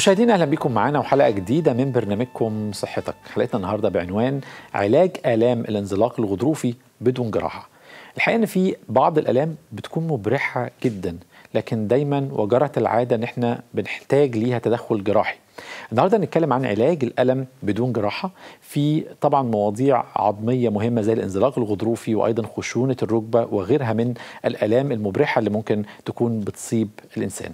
مشاهدينا اهلا بكم معنا وحلقه جديده من برنامجكم صحتك حلقتنا النهارده بعنوان علاج الام الانزلاق الغضروفي بدون جراحه الحقيقه ان في بعض الالام بتكون مبرحه جدا لكن دايما وجرت العاده ان احنا بنحتاج ليها تدخل جراحي النهارده هنتكلم عن علاج الالم بدون جراحه في طبعا مواضيع عظميه مهمه زي الانزلاق الغضروفي وايضا خشونه الركبه وغيرها من الالام المبرحه اللي ممكن تكون بتصيب الانسان.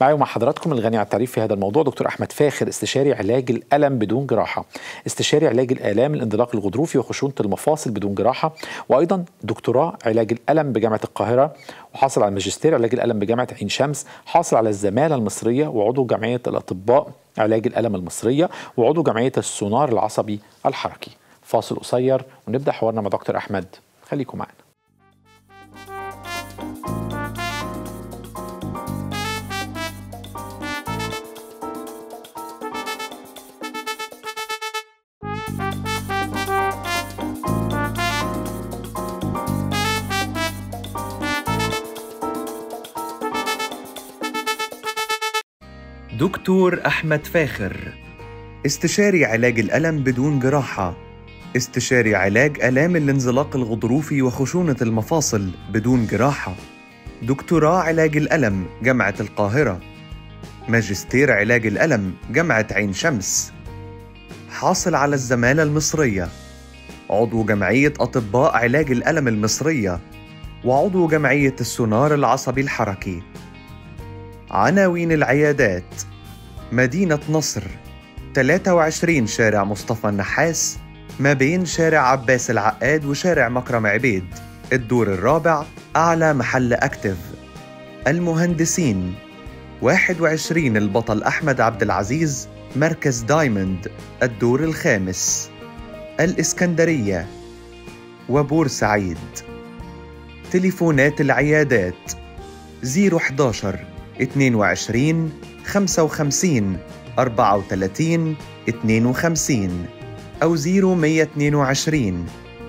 معي ومع حضراتكم الغني على التعريف في هذا الموضوع دكتور احمد فاخر استشاري علاج الالم بدون جراحه، استشاري علاج الالام الانزلاق الغضروفي وخشونه المفاصل بدون جراحه وايضا دكتوراه علاج الالم بجامعه القاهره وحاصل على الماجستير علاج الالم بجامعه عين شمس، حاصل على الزماله المصريه وعضو جمعيه الاطباء علاج الألم المصرية وعضو جمعية السونار العصبي الحركي فاصل قصير ونبدأ حوارنا مع دكتور أحمد خليكم معنا دكتور أحمد فاخر استشاري علاج الألم بدون جراحة استشاري علاج آلام الانزلاق الغضروفي وخشونة المفاصل بدون جراحة دكتوراه علاج الألم جامعة القاهرة ماجستير علاج الألم جامعة عين شمس حاصل على الزمالة المصرية عضو جمعية أطباء علاج الألم المصرية وعضو جمعية السونار العصبي الحركي عناوين العيادات مدينة نصر 23 شارع مصطفى النحاس ما بين شارع عباس العقاد وشارع مكرم عبيد الدور الرابع أعلى محل أكتف المهندسين 21 البطل أحمد عبد العزيز مركز دايموند الدور الخامس الإسكندرية وبورسعيد تليفونات العيادات 011 22 55 34 52 أو 0122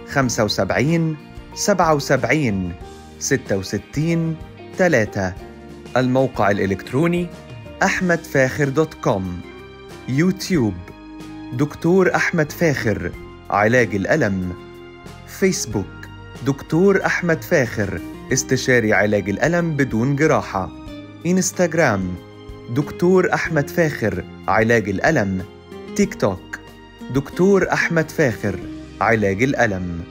75 77 66 3 الموقع الإلكتروني أحمد فاخر دوت كوم يوتيوب دكتور أحمد فاخر علاج الألم فيسبوك دكتور أحمد فاخر استشاري علاج الألم بدون جراحة إنستغرام دكتور أحمد فاخر علاج الألم تيك توك دكتور أحمد فاخر علاج الألم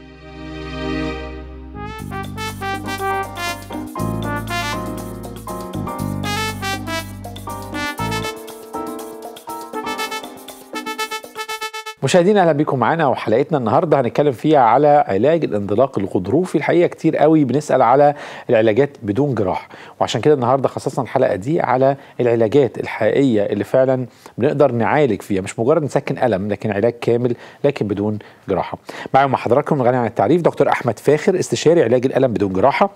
مشاهدينا اهلا بيكم معانا وحلقتنا النهارده هنتكلم فيها على علاج الانزلاق الغضروفي الحقيقه كتير قوي بنسال على العلاجات بدون جراح وعشان كده النهارده خصصنا الحلقه دي على العلاجات الحقيقيه اللي فعلا بنقدر نعالج فيها مش مجرد نسكن الم لكن علاج كامل لكن بدون جراحه. معايا مع حضراتكم غني عن التعريف دكتور احمد فاخر استشاري علاج الالم بدون جراحه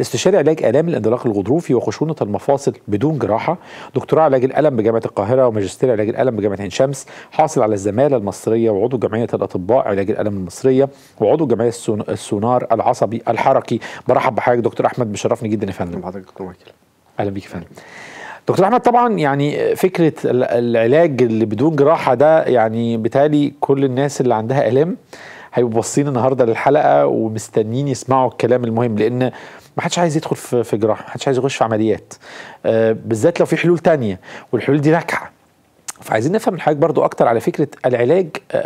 استشاري علاج آلام الاندلاق الغضروفي وخشونة المفاصل بدون جراحة دكتوراه علاج الألم بجامعة القاهرة وماجستير علاج الألم بجامعة عين شمس حاصل على الزمالة المصرية وعضو جمعية الأطباء علاج الألم المصرية وعضو جمعية السونار العصبي الحركي برحب بحضرتك دكتور أحمد بشرفني جدا يا فندم حضرتك دكتور مايكل أهلا بيك يا فندم دكتور احمد طبعا يعني فكره العلاج اللي بدون جراحه ده يعني بتالي كل الناس اللي عندها الام هيبقوا باصين النهارده للحلقه ومستنيين يسمعوا الكلام المهم لان ما حدش عايز يدخل في جراحه ما حدش عايز يخش في عمليات آه، بالذات لو في حلول تانية والحلول دي ناجحه فعايزين نفهم من حضرتك برضو اكتر على فكره العلاج آه،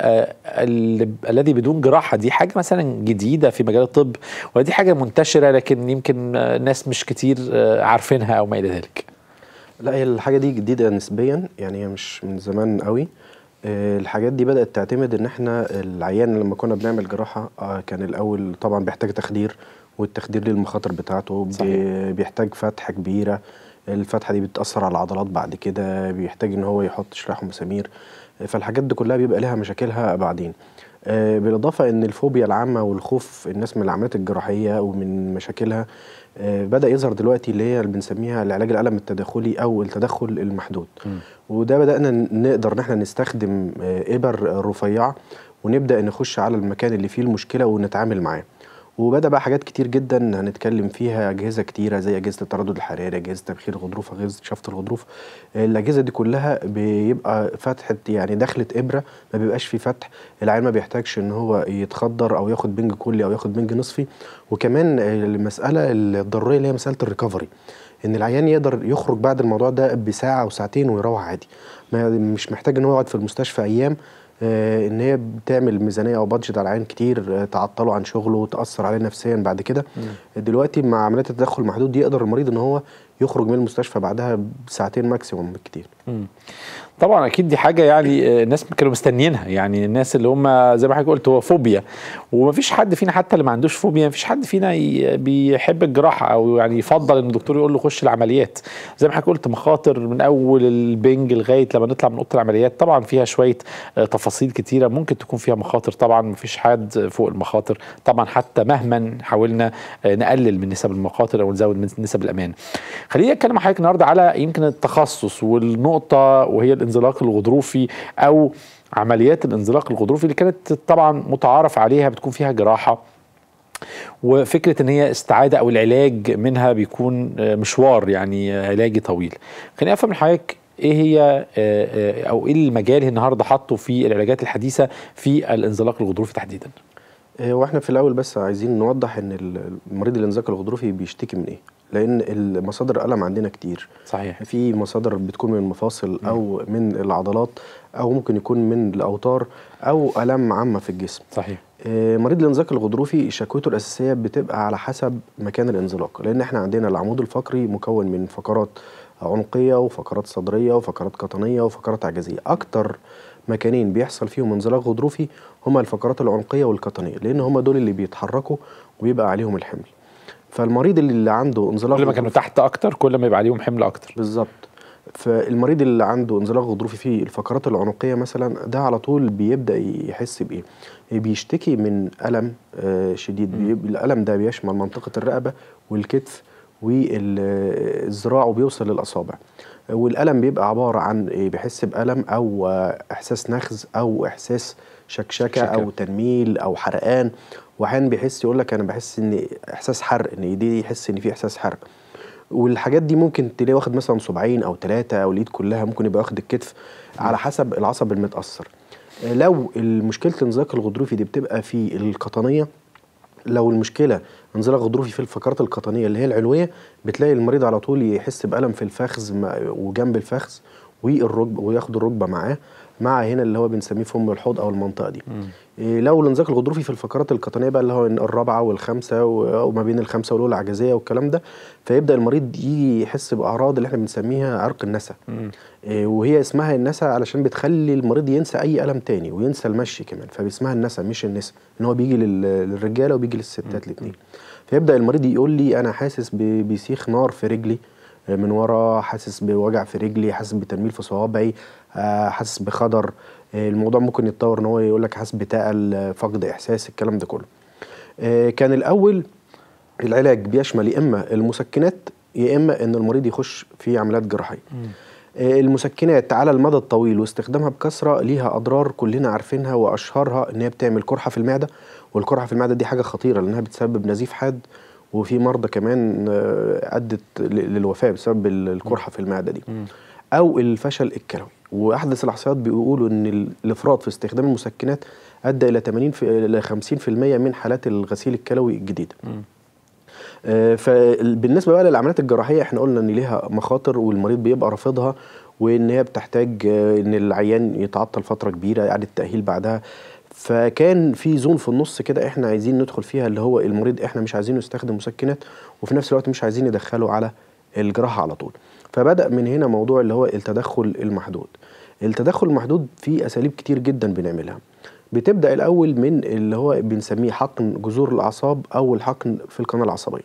آه، الذي بدون جراحه دي حاجه مثلا جديده في مجال الطب ولا دي حاجه منتشره لكن يمكن ناس مش كتير عارفينها او ما الى ذلك لا هي الحاجه دي جديده نسبيا يعني هي مش من زمان قوي الحاجات دي بدات تعتمد ان احنا العيان لما كنا بنعمل جراحه آه، كان الاول طبعا بيحتاج تخدير والتخدير ليه المخاطر بتاعته صحيح. بيحتاج فتحه كبيره الفتحه دي بتاثر على العضلات بعد كده بيحتاج ان هو يحط شرايح ومسامير فالحاجات دي كلها بيبقى لها مشاكلها بعدين آه، بالاضافه ان الفوبيا العامه والخوف الناس من العمليات الجراحيه ومن مشاكلها آه، بدا يظهر دلوقتي اللي هي اللي بنسميها العلاج الالم التداخلي او التدخل المحدود م. وده بدانا نقدر ان احنا نستخدم آه، ابر رفيعه ونبدا نخش على المكان اللي فيه المشكله ونتعامل معاه وبدا بقى حاجات كتير جدا هنتكلم فيها اجهزه كتيره زي اجهزه التردد الحراري اجهزه تبخير الغضروف اجهزه شفط الغضروف الاجهزه دي كلها بيبقى فتحه يعني دخله ابره ما بيبقاش في فتح العين ما بيحتاجش ان هو يتخدر او ياخد بنج كلي او ياخد بنج نصفي وكمان المساله الضروريه اللي هي مساله الريكفري ان العيان يقدر يخرج بعد الموضوع ده بساعه وساعتين ويروح عادي مش محتاج ان هو يقعد في المستشفى ايام آه، ان هي بتعمل ميزانيه او بادجت على عيان كتير آه، تعطله عن شغله وتاثر عليه نفسيا بعد كده دلوقتي مع عمليات التدخل المحدود دي يقدر المريض ان هو يخرج من المستشفى بعدها بساعتين ماكسيموم بالكتير طبعا اكيد دي حاجه يعني آه، الناس كانوا مستنيينها يعني الناس اللي هم زي ما حضرتك قلت هو فوبيا ومفيش حد فينا حتى اللي ما عندوش فوبيا مفيش حد فينا بيحب الجراحه او يعني يفضل ان الدكتور يقول له خش العمليات زي ما حضرتك قلت مخاطر من اول البنج لغايه لما نطلع من اوضه العمليات طبعا فيها شويه آه، تفاصيل كتيره ممكن تكون فيها مخاطر طبعا مفيش حد فوق المخاطر طبعا حتى مهما حاولنا آه، نقلل من نسب المقاتل او نزود من نسب الامان خليني اتكلم مع حضرتك النهارده على يمكن التخصص والنقطه وهي الانزلاق الغضروفي او عمليات الانزلاق الغضروفي اللي كانت طبعا متعارف عليها بتكون فيها جراحه وفكره ان هي استعاده او العلاج منها بيكون آه، مشوار يعني آه، علاجي طويل خليني افهم من حضرتك ايه هي آه، او ايه المجال النهارده حاطه في العلاجات الحديثه في الانزلاق الغضروفي تحديدا آه، واحنا في الاول بس عايزين نوضح ان المريض الانزلاق الغضروفي بيشتكي من ايه لان مصادر الالم عندنا كتير صحيح في مصادر بتكون من المفاصل او من العضلات او ممكن يكون من الاوتار او الام عامه في الجسم صحيح آه، مريض الانزلاق الغضروفي شكوته الاساسيه بتبقى على حسب مكان الانزلاق لان احنا عندنا العمود الفقري مكون من فقرات عنقيه وفقرات صدريه وفقرات قطنيه وفقرات عجزيه اكتر مكانين بيحصل فيهم انزلاق غضروفي هما الفقرات العنقيه والقطنيه لان هما دول اللي بيتحركوا وبيبقى عليهم الحمل فالمريض اللي عنده انزلاق كل ما كانوا تحت اكتر كل ما يبقى عليهم حمل اكتر بالظبط فالمريض اللي عنده انزلاق غضروفي في الفقرات العنقيه مثلا ده على طول بيبدا يحس بايه بيشتكي من الم آه، شديد الالم ده بيشمل منطقه الرقبه والكتف والذراع وبيوصل للاصابع والألم بيبقى عبارة عن إيه، بيحس بألم أو إحساس نخز أو إحساس شكشكة, شكشكة. أو تنميل أو حرقان وأحيانا بيحس يقول لك أنا بحس إن إحساس حرق إن إيدي يحس إن في إحساس حرق والحاجات دي ممكن تلاقيه واخد مثلا صباعين أو ثلاثة أو الإيد كلها ممكن يبقى واخد الكتف على حسب العصب المتأثر لو مشكلة الانزلاق الغضروفي دي بتبقى في القطنية لو المشكلة انزلاق غضروفي في الفقرات القطنيه اللي هي العلويه بتلاقي المريض على طول يحس بالم في الفخذ وجنب الفخذ والركبه وياخد الركبه معاه مع هنا اللي هو بنسميه فم الحوض او المنطقه دي إيه لو الانزلاق الغضروفي في الفقرات القطنيه بقى اللي هو الرابعه والخامسه وما بين الخامسه والاولى عجزيه والكلام ده فيبدا المريض يجي يحس باعراض اللي احنا بنسميها عرق النسا إيه وهي اسمها النسا علشان بتخلي المريض ينسى اي الم تاني وينسى المشي كمان فاسمها النسا مش النسا ان هو بيجي للرجاله وبيجي للستات الاثنين فيبدا المريض يقول لي انا حاسس بسيخ نار في رجلي من ورا حاسس بوجع في رجلي حاسس بتنميل في صوابعي آه، حاسس بخدر آه، الموضوع ممكن يتطور ان هو يقول لك حاسس بتقل آه، فقد احساس الكلام ده كله كان الاول العلاج بيشمل يا اما المسكنات يا اما ان المريض يخش في عمليات جراحيه المسكنات على المدى الطويل واستخدامها بكثره ليها اضرار كلنا عارفينها واشهرها ان هي بتعمل قرحه في المعده والقرحه في المعده دي حاجه خطيره لانها بتسبب نزيف حاد وفي مرضى كمان آه، ادت للوفاه بسبب القرحه في المعده دي او الفشل الكلوي واحدث الاحصائيات بيقولوا ان الافراط في استخدام المسكنات ادى الى 80 الى 50% من حالات الغسيل الكلوي الجديده آه، فبالنسبه بقى للعمليات الجراحيه احنا قلنا ان ليها مخاطر والمريض بيبقى رافضها وان هي بتحتاج آه، ان العيان يتعطل فتره كبيره اعاده تاهيل بعدها فكان في زون في النص كده احنا عايزين ندخل فيها اللي هو المريض احنا مش عايزينه يستخدم مسكنات وفي نفس الوقت مش عايزين ندخله على الجراحه على طول فبدا من هنا موضوع اللي هو التدخل المحدود التدخل المحدود فيه اساليب كتير جدا بنعملها بتبدا الاول من اللي هو بنسميه حقن جذور الاعصاب او الحقن في القناه العصبيه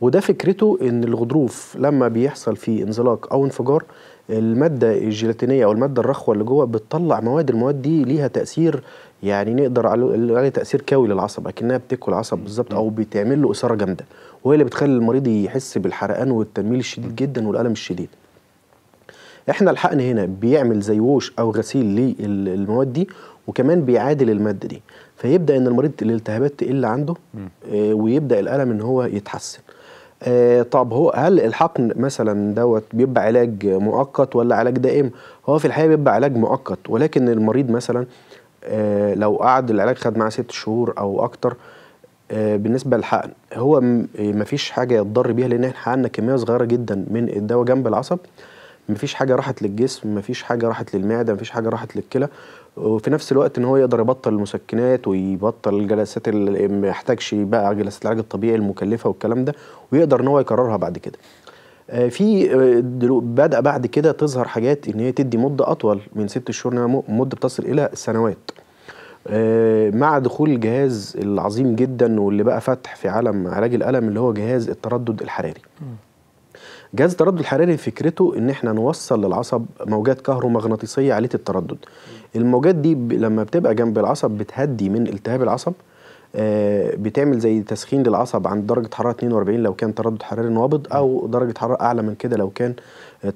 وده فكرته ان الغضروف لما بيحصل فيه انزلاق او انفجار الماده الجيلاتينيه او الماده الرخوه اللي جوه بتطلع مواد المواد دي ليها تاثير يعني نقدر عليه تاثير كوي للعصب اكنها بتاكل عصب بالظبط او بتعمل له اثاره جامده وهي اللي بتخلي المريض يحس بالحرقان والتنميل الشديد جدا والالم الشديد احنا الحقن هنا بيعمل زي ووش او غسيل للمواد دي وكمان بيعادل الماده دي فيبدا ان المريض الالتهابات تقل عنده آه ويبدا الالم ان هو يتحسن آه طب هو هل الحقن مثلا دوت بيبقى علاج مؤقت ولا علاج دائم هو في الحقيقه بيبقى علاج مؤقت ولكن المريض مثلا آه، لو قعد العلاج خد معاه ست شهور او اكتر آه، بالنسبه للحقن هو مفيش حاجه يتضر بيها لان احنا حقنا كميه صغيره جدا من الدواء جنب العصب مفيش حاجه راحت للجسم مفيش حاجه راحت للمعده مفيش حاجه راحت للكلى وفي نفس الوقت ان هو يقدر يبطل المسكنات ويبطل الجلسات اللي محتاجش بقى جلسات العلاج الطبيعي المكلفه والكلام ده ويقدر ان هو يكررها بعد كده آه، في آه، بدأ بعد كده تظهر حاجات ان هي تدي مده اطول من ست شهور مده بتصل الى سنوات آه، مع دخول الجهاز العظيم جدا واللي بقى فتح في عالم علاج الالم اللي هو جهاز التردد الحراري جهاز التردد الحراري فكرته ان احنا نوصل للعصب موجات كهرومغناطيسيه عاليه التردد الموجات دي لما بتبقى جنب العصب بتهدي من التهاب العصب آه، بتعمل زي تسخين للعصب عند درجة حرارة 42 لو كان تردد حراري نوابض أو درجة حرارة أعلى من كده لو كان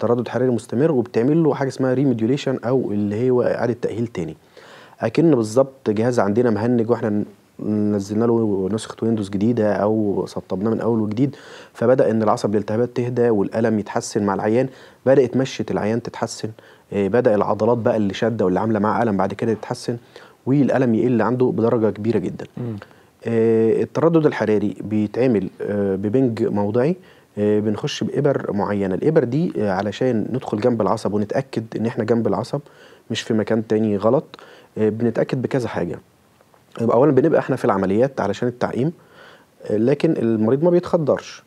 تردد حراري مستمر وبتعمل له حاجة اسمها ريموديوليشن أو اللي هو إعادة تأهيل تاني أكن بالظبط جهاز عندنا مهنج وإحنا نزلنا له نسخة ويندوز جديدة أو سطبناه من أول وجديد فبدأ إن العصب الالتهابات تهدى والألم يتحسن مع العيان بدأت مشية العيان تتحسن آه، بدأ العضلات بقى اللي شادة واللي عاملة معاه ألم بعد كده تتحسن والألم يقل عنده بدرجة كبيرة جدا آه التردد الحراري بيتعمل آه ببنج موضعي آه بنخش بإبر معينة الإبر دي آه، علشان ندخل جنب العصب ونتأكد إن إحنا جنب العصب مش في مكان تاني غلط آه، بنتأكد بكذا حاجة آه، أولا بنبقى إحنا في العمليات علشان التعقيم لكن المريض ما بيتخدرش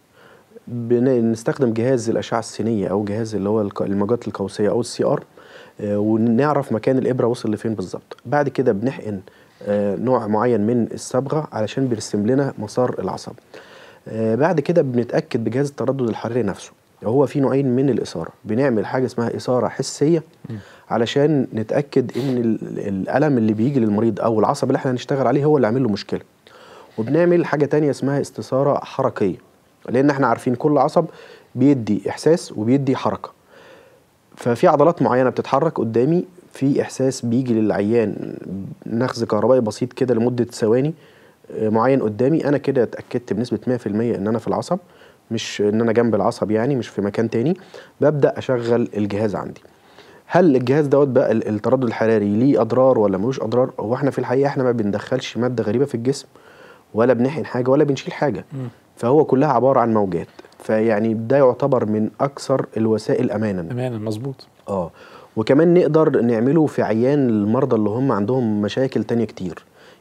بنستخدم جهاز الأشعة السينية أو جهاز اللي هو الموجات القوسية أو السي آر آه، ونعرف مكان الابره وصل لفين بالظبط بعد كده بنحقن آه، نوع معين من الصبغه علشان بيرسم لنا مسار العصب آه، بعد كده بنتاكد بجهاز التردد الحراري نفسه هو في نوعين من الاثاره بنعمل حاجه اسمها اثاره حسيه علشان نتاكد ان الالم اللي بيجي للمريض او العصب اللي احنا هنشتغل عليه هو اللي عامل له مشكله وبنعمل حاجه تانية اسمها استثاره حركيه لان احنا عارفين كل عصب بيدي احساس وبيدي حركه ففي عضلات معينه بتتحرك قدامي في احساس بيجي للعيان نخز كهربائي بسيط كده لمده ثواني آه، معين قدامي انا كده اتاكدت بنسبه 100% ان انا في العصب مش ان انا جنب العصب يعني مش في مكان تاني ببدا اشغل الجهاز عندي هل الجهاز دوت بقى التردد الحراري ليه اضرار ولا ملوش اضرار هو احنا في الحقيقه احنا ما بندخلش ماده غريبه في الجسم ولا بنحقن حاجه ولا بنشيل حاجه فهو كلها عباره عن موجات فيعني ده يعتبر من اكثر الوسائل امانا امانا مظبوط اه وكمان نقدر نعمله في عيان المرضى اللي هم عندهم مشاكل تانية كتير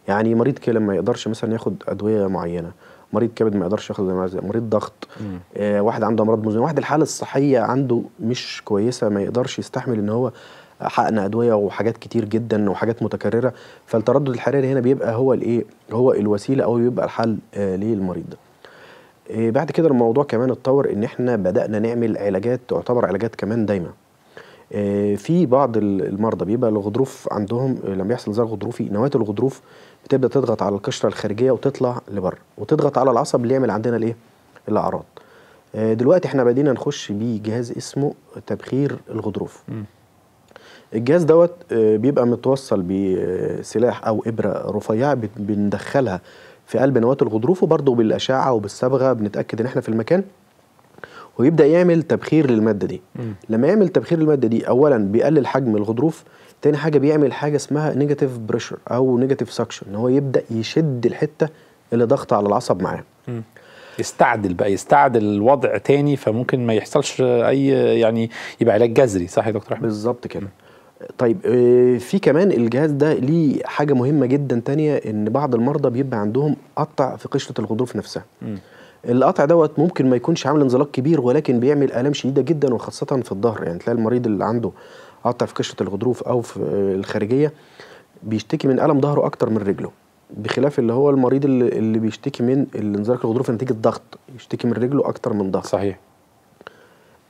يعني مريض كلى ما يقدرش مثلا ياخد ادويه معينه مريض كبد ما يقدرش ياخد مريض ضغط آه واحد عنده امراض مزمنه واحد الحاله الصحيه عنده مش كويسه ما يقدرش يستحمل ان هو حقن ادويه وحاجات كتير جدا وحاجات متكرره فالتردد الحراري هنا بيبقى هو الايه هو الوسيله او بيبقى الحل آه للمريض ده إيه، بعد كده الموضوع كمان اتطور ان احنا بدانا نعمل علاجات تعتبر علاجات كمان دايمه إيه، في بعض المرضى بيبقى الغضروف عندهم لما بيحصل زي غضروفي نواه الغضروف بتبدا تضغط على القشره الخارجيه وتطلع لبره وتضغط على العصب اللي يعمل عندنا الايه الاعراض إيه، دلوقتي احنا بدينا نخش بيه جهاز اسمه تبخير الغضروف الجهاز دوت بيبقى متوصل بسلاح او ابره رفيعه بندخلها في قلب نواه الغضروف وبرضه بالاشعه وبالصبغه بنتاكد ان احنا في المكان ويبدا يعمل تبخير للماده دي م. لما يعمل تبخير للماده دي اولا بيقلل حجم الغضروف تاني حاجه بيعمل حاجه اسمها نيجاتيف بريشر او نيجاتيف سكشن ان هو يبدا يشد الحته اللي ضغط على العصب معاه م. يستعدل بقى يستعدل الوضع تاني فممكن ما يحصلش اي يعني يبقى علاج جذري صح يا دكتور احمد بالظبط كده م. طيب آه، في كمان الجهاز ده ليه حاجه مهمه جدا تانية ان بعض المرضى بيبقى عندهم قطع في قشره الغضروف نفسها القطع دوت ممكن ما يكونش عامل انزلاق كبير ولكن بيعمل الام شديده جدا وخاصه في الظهر يعني تلاقي المريض اللي عنده قطع في قشره الغضروف او في آه، الخارجيه بيشتكي من الم ظهره اكتر من رجله بخلاف اللي هو المريض اللي, بيشتكي من الانزلاق الغضروف نتيجه ضغط يشتكي من رجله اكتر من ضغط صحيح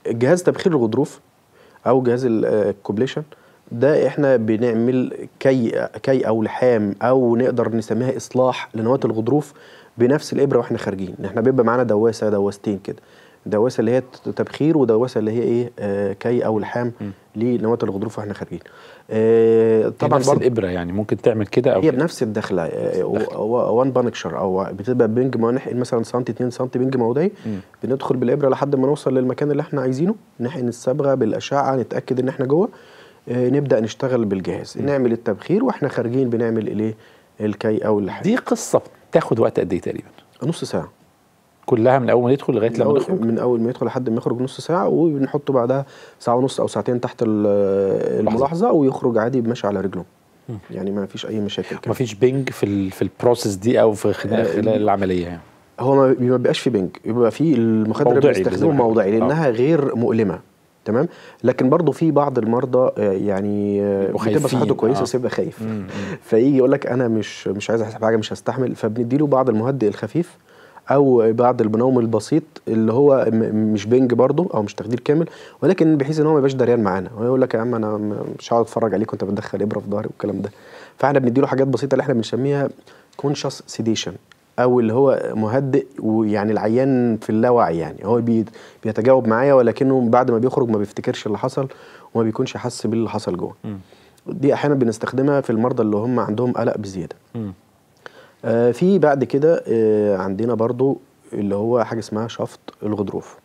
جهاز تبخير الغضروف او جهاز آه، الكوبليشن ده احنا بنعمل كي كي او لحام او نقدر نسميها اصلاح لنواه الغضروف بنفس الابره واحنا خارجين احنا بيبقى معانا دواسه دواستين كده دواسه اللي هي تبخير ودواسه اللي هي ايه آه كي او لحام لنواه الغضروف واحنا خارجين آه طبعا نفس الابره يعني ممكن تعمل كده او هي بنفس الدخله وان آه، بانكشر او بتبقى بنج نحقن مثلا سنتي 2 سنتي بنج موضعي بندخل بالابره لحد ما نوصل للمكان اللي احنا عايزينه نحقن الصبغه بالاشعه نتاكد ان احنا جوه آه، نبدا نشتغل بالجهاز نعمل التبخير واحنا خارجين بنعمل الايه الكي او الحاجه دي قصه بتاخد وقت قد ايه تقريبا نص ساعه كلها من اول ما يدخل لغايه لما يخرج من اول ما يدخل لحد ما يخرج نص ساعه وبنحطه بعدها ساعه ونص او ساعتين تحت الملاحظه ويخرج عادي ماشي على رجله يعني ما فيش اي مشاكل ما فيش بينج في في البروسيس دي او في آه، خلال العمليه يعني هو ما بيبقاش في بنج بيبقى في المخدر بيستخدمه موضعي آه. لانها غير مؤلمه تمام لكن برضه في بعض المرضى آه، يعني آه، بتبقى صحته كويسه آه. بس يبقى خايف فيجي يقول لك انا مش مش عايز احسب حاجه مش هستحمل فبندي له بعض المهدئ الخفيف او بعض البنوم البسيط اللي هو مش بنج برضه او مش تخدير كامل ولكن بحيث ان هو ما يبقاش دريان معانا ويقول يقول لك يا عم انا مش هقعد اتفرج عليك وانت بتدخل ابره في ظهري والكلام ده فاحنا بندي له حاجات بسيطه اللي احنا بنسميها كونشس سيديشن او اللي هو مهدئ ويعني العيان في اللاوعي يعني هو بيتجاوب معايا ولكنه بعد ما بيخرج ما بيفتكرش اللي حصل وما بيكونش حاسس باللي حصل جوه دي احيانا بنستخدمها في المرضى اللي هم عندهم قلق بزياده آه في بعد كده آه عندنا برضو اللي هو حاجه اسمها شفط الغضروف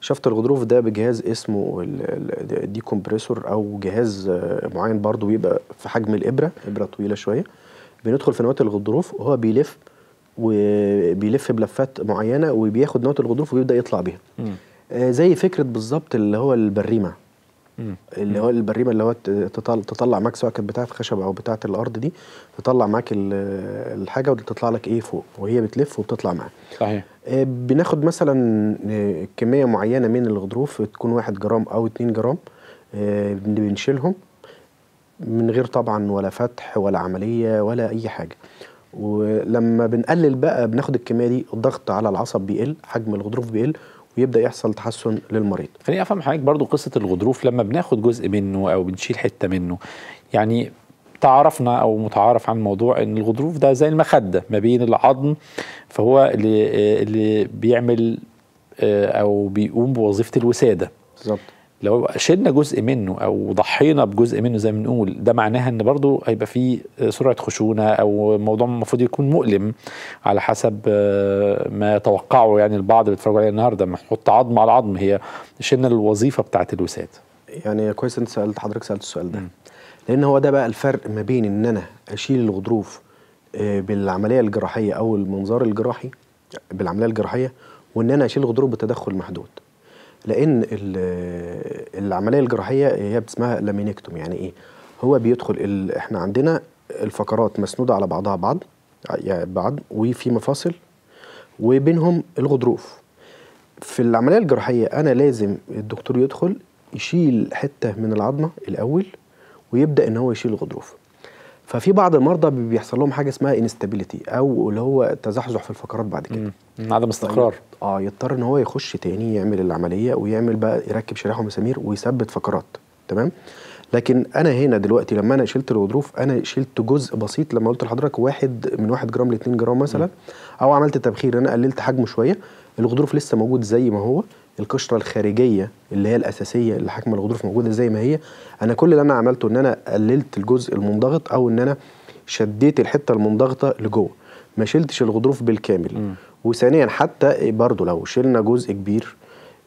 شفط الغضروف ده بجهاز اسمه كومبريسور او جهاز آه، معين برضو بيبقى في حجم الابره ابره طويله شويه بندخل في نواه الغضروف وهو بيلف وبيلف بلفات معينه وبياخد نواه الغضروف وبيبدا يطلع بيها آه، زي فكره بالظبط اللي هو البريمه اللي هو البريمه اللي هو تطلع معاك سواء كانت بتاعه خشب او بتاعه الارض دي تطلع معاك الحاجه وتطلع لك ايه فوق وهي بتلف وبتطلع معاك صحيح آه، بناخد مثلا آه، كميه معينه من الغضروف تكون 1 جرام او 2 جرام بنشيلهم من غير طبعا ولا فتح ولا عمليه ولا اي حاجه ولما بنقلل بقى بناخد الكميه دي الضغط على العصب بيقل حجم الغضروف بيقل ويبدا يحصل تحسن للمريض خليني افهم حضرتك برضو قصه الغضروف لما بناخد جزء منه او بنشيل حته منه يعني تعرفنا او متعارف عن موضوع ان الغضروف ده زي المخده ما بين العظم فهو اللي اللي بيعمل آه، او بيقوم بوظيفه الوساده بالظبط لو شلنا جزء منه او ضحينا بجزء منه زي ما بنقول ده معناها ان برضه هيبقى في سرعه خشونه او موضوع المفروض يكون مؤلم على حسب آه، ما توقعه يعني البعض اللي بيتفرجوا عليه النهارده ما نحط عظم على عظم هي شلنا الوظيفه بتاعه الوساد يعني كويس انت سالت حضرتك سالت السؤال ده م. لان هو ده بقى الفرق ما بين ان انا اشيل الغضروف آه، بالعمليه الجراحيه او المنظار الجراحي بالعمليه الجراحيه وان انا اشيل الغضروف بتدخل محدود لان العمليه الجراحيه هي اسمها لامينكتوم يعني ايه هو بيدخل ال... احنا عندنا الفقرات مسنوده على بعضها بعض يعني بعض وفي مفاصل وبينهم الغضروف في العمليه الجراحيه انا لازم الدكتور يدخل يشيل حته من العظمه الاول ويبدا ان هو يشيل الغضروف ففي بعض المرضى بيحصل لهم حاجه اسمها انستابيليتي او اللي هو تزحزح في الفقرات بعد كده عدم استقرار طيب. اه يضطر ان هو يخش تاني يعمل العمليه ويعمل بقى يركب شريحه ومسامير ويثبت فقرات تمام لكن انا هنا دلوقتي لما انا شلت الغضروف انا شلت جزء بسيط لما قلت لحضرتك واحد من 1 جرام ل 2 جرام مثلا م. او عملت تبخير انا قللت حجمه شويه الغضروف لسه موجود زي ما هو القشره الخارجيه اللي هي الاساسيه اللي حجم الغضروف موجوده زي ما هي انا كل اللي انا عملته ان انا قللت الجزء المنضغط او ان انا شديت الحته المنضغطه لجوه ما شلتش الغضروف بالكامل م. وثانيا حتى برضو لو شلنا جزء كبير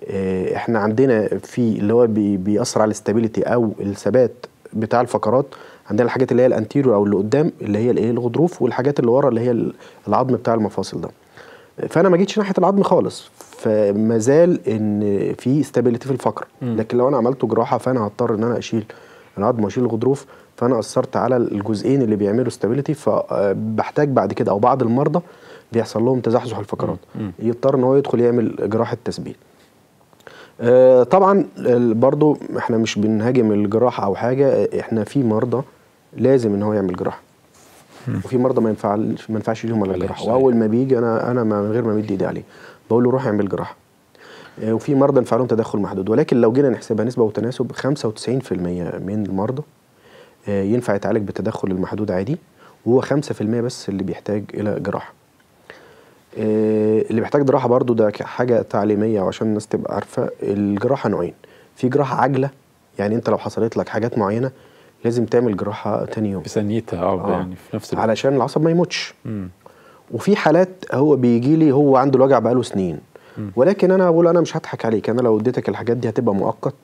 آه، احنا عندنا في اللي هو بي بيأثر على الاستابيليتي او الثبات بتاع الفقرات عندنا الحاجات اللي هي الانتيريور او اللي قدام اللي هي الايه الغضروف والحاجات اللي ورا اللي هي العظم بتاع المفاصل ده فانا ما جيتش ناحيه العظم خالص فما زال ان في استابيليتي في الفقر لكن لو انا عملته جراحه فانا هضطر ان انا اشيل العظم واشيل الغضروف فانا اثرت على الجزئين اللي بيعملوا استابيليتي فبحتاج بعد كده او بعض المرضى بيحصل لهم تزحزح الفقرات يضطر ان هو يدخل يعمل جراحه تثبيت آه، طبعا برضو احنا مش بنهاجم الجراحه او حاجه احنا في مرضى لازم ان هو يعمل جراحه وفي مرضى ما ينفعش ما ينفعش ليهم الا الجراحه واول ما بيجي انا انا من غير ما امد ايدي عليه بقول له روح اعمل جراحه آه، وفي مرضى ينفع لهم تدخل محدود ولكن لو جينا نحسبها نسبه وتناسب 95% من المرضى آه، ينفع يتعالج بالتدخل المحدود عادي وهو 5% بس اللي بيحتاج الى جراحه آه، اللي بيحتاج جراحه برضو ده حاجه تعليميه وعشان الناس تبقى عارفه الجراحه نوعين في جراحه عاجله يعني انت لو حصلت لك حاجات معينه لازم تعمل جراحه تاني يوم في ثانيتها اه يعني في نفس الوقت علشان العصب ما يموتش وفي حالات هو بيجي لي هو عنده الوجع بقاله سنين ولكن انا بقول انا مش هضحك عليك انا لو اديتك الحاجات دي هتبقى مؤقت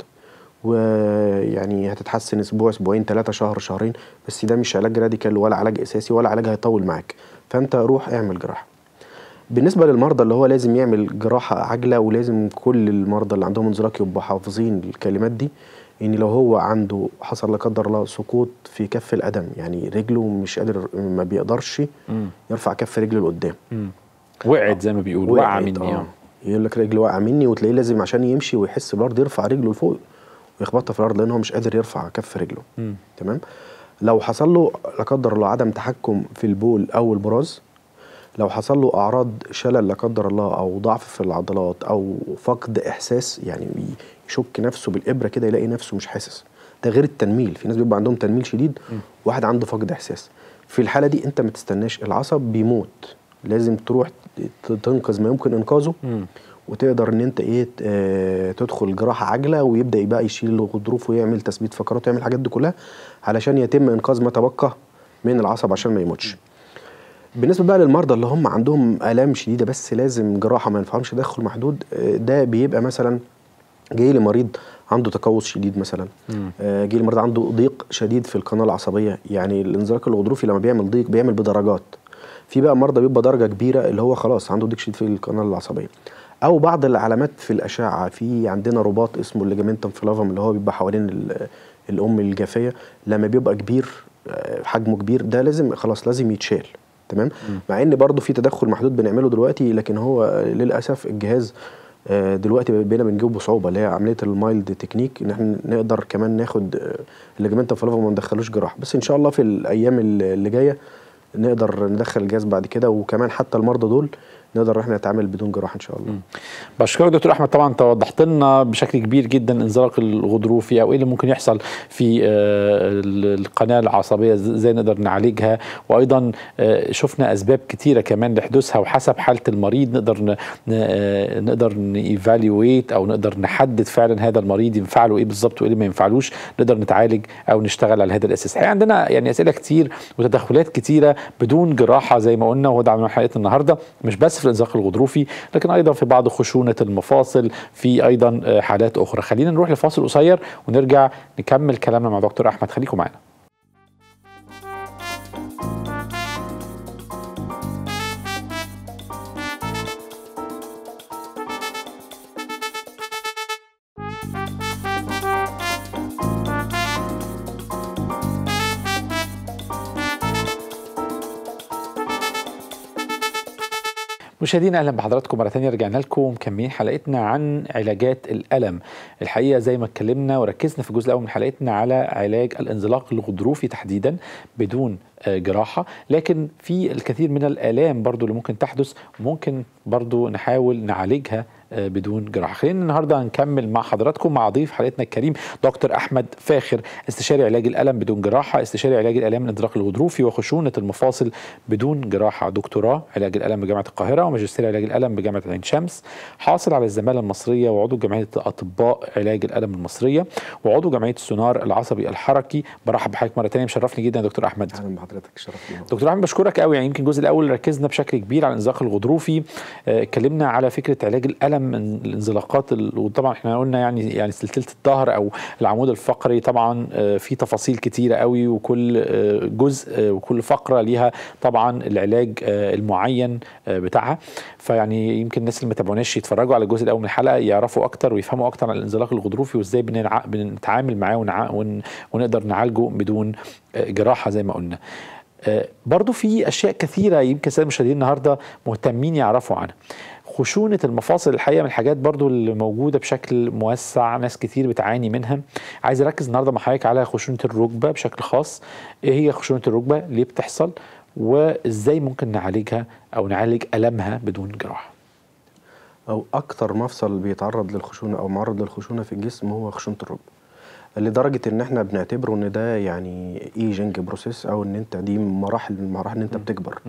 ويعني هتتحسن اسبوع اسبوعين ثلاثه شهر شهرين بس ده مش علاج راديكال ولا علاج اساسي ولا علاج هيطول معاك فانت روح اعمل جراحه بالنسبه للمرضى اللي هو لازم يعمل جراحه عاجله ولازم كل المرضى اللي عندهم انزلاق يبقوا حافظين الكلمات دي ان يعني لو هو عنده حصل لا قدر الله سقوط في كف القدم يعني رجله مش قادر ما بيقدرش يرفع كف رجله لقدام وقعت زي ما بيقولوا وقع مني آه. آه. يقول لك رجله وقع مني وتلاقيه لازم عشان يمشي ويحس بالارض يرفع رجله لفوق ويخبطها في الارض لان هو مش قادر يرفع كف رجله م. تمام لو حصل له لا قدر الله عدم تحكم في البول او البراز لو حصل له اعراض شلل لا قدر الله او ضعف في العضلات او فقد احساس يعني يشك نفسه بالابره كده يلاقي نفسه مش حاسس ده غير التنميل في ناس بيبقى عندهم تنميل شديد واحد عنده فقد احساس في الحاله دي انت ما تستناش العصب بيموت لازم تروح تنقذ ما يمكن انقاذه م. وتقدر ان انت ايه آه تدخل جراحه عاجله ويبدا بقى يشيل الغضروف ويعمل تثبيت فقرات ويعمل الحاجات دي كلها علشان يتم انقاذ ما تبقى من العصب عشان ما يموتش بالنسبه بقى للمرضى اللي هم عندهم الام شديده بس لازم جراحه ما ينفعهمش تدخل محدود آه، ده بيبقى مثلا جاي لي مريض عنده تقوس شديد مثلا آه جاي لي مريض عنده ضيق شديد في القناه العصبيه يعني الانزلاق الغضروفي لما بيعمل ضيق بيعمل بدرجات في بقى مرضى بيبقى درجه كبيره اللي هو خلاص عنده ضيق شديد في القناه العصبيه او بعض العلامات في الاشعه في عندنا رباط اسمه الليجامنتم فلافم اللي هو بيبقى حوالين الام الجافيه لما بيبقى كبير آه، حجمه كبير ده لازم خلاص لازم يتشال تمام مع ان برضه في تدخل محدود بنعمله دلوقتي لكن هو للاسف الجهاز آه، دلوقتي بقينا بنجيبه بصعوبه اللي هي عمليه المايلد تكنيك ان احنا نقدر كمان ناخد آه، الليجمنت الفلافل وما ندخلوش جراحه بس ان شاء الله في الايام اللي جايه نقدر ندخل الجهاز بعد كده وكمان حتى المرضى دول نقدر احنا نتعامل بدون جراحه ان شاء الله. بشكرك دكتور احمد طبعا انت وضحت لنا بشكل كبير جدا انزلاق الغضروفي او ايه اللي ممكن يحصل في آه، القناه العصبيه ازاي نقدر نعالجها وايضا آه، شفنا اسباب كثيره كمان لحدوثها وحسب حاله المريض نقدر آه، نقدر نيفالويت او نقدر نحدد فعلا هذا المريض ينفع له ايه بالظبط وايه اللي ما ينفعلوش نقدر نتعالج او نشتغل على هذا الاساس. الحقيقه عندنا يعني اسئله كتير وتدخلات كتيره بدون جراحه زي ما قلنا وهو ده حلقتنا النهارده مش بس مصر الغضروفي لكن ايضا في بعض خشونه المفاصل في ايضا آه، حالات اخرى خلينا نروح لفاصل قصير ونرجع نكمل كلامنا مع دكتور احمد خليكم معنا مشاهدينا اهلا بحضراتكم مره ثانيه رجعنا لكم مكملين حلقتنا عن علاجات الالم الحقيقه زي ما اتكلمنا وركزنا في الجزء الاول من حلقتنا على علاج الانزلاق الغضروفي تحديدا بدون آه، جراحه لكن في الكثير من الالام برضو اللي ممكن تحدث ممكن برضو نحاول نعالجها آه، بدون جراحه خلينا النهارده هنكمل مع حضراتكم مع ضيف حلقتنا الكريم دكتور احمد فاخر استشاري علاج الالم بدون جراحه استشاري علاج الالام الادراك الغضروفي وخشونه المفاصل بدون جراحه دكتوراه علاج الالم بجامعه القاهره وماجستير علاج الالم بجامعه عين شمس حاصل على الزماله المصريه وعضو جمعيه اطباء علاج الالم المصريه وعضو جمعيه السونار العصبي الحركي برحب بحضرتك مره ثانيه مشرفني جدا يا دكتور احمد اهلا بحضرتك شرف لي دكتور احمد بشكرك قوي يعني يمكن الجزء الاول ركزنا بشكل كبير على الانزلاق الغضروفي آه، اتكلمنا على فكره علاج الالم من الانزلاقات ال... وطبعا احنا قلنا يعني يعني سلسله الظهر او العمود الفقري طبعا آه، في تفاصيل كتيره قوي وكل آه، جزء آه، وكل فقره ليها طبعا العلاج المعين بتاعها فيعني يمكن الناس اللي ما تابعوناش يتفرجوا على الجزء الاول من الحلقه يعرفوا اكتر ويفهموا اكتر عن الانزلاق الغضروفي وازاي بنتعامل معاه ونع... ون... ونقدر نعالجه بدون جراحه زي ما قلنا برضو في اشياء كثيره يمكن الساده المشاهدين النهارده مهتمين يعرفوا عنها خشونه المفاصل الحقيقه من الحاجات برضو اللي موجوده بشكل موسع ناس كتير بتعاني منها عايز اركز النهارده مع حضرتك على خشونه الركبه بشكل خاص ايه هي خشونه الركبه ليه بتحصل وازاي ممكن نعالجها او نعالج المها بدون جراحه او اكتر مفصل بيتعرض للخشونه او معرض للخشونه في الجسم هو خشونه الركبه لدرجه ان احنا بنعتبره ان ده يعني ايجنج بروسيس او ان انت دي مراحل من مراحل ان انت بتكبر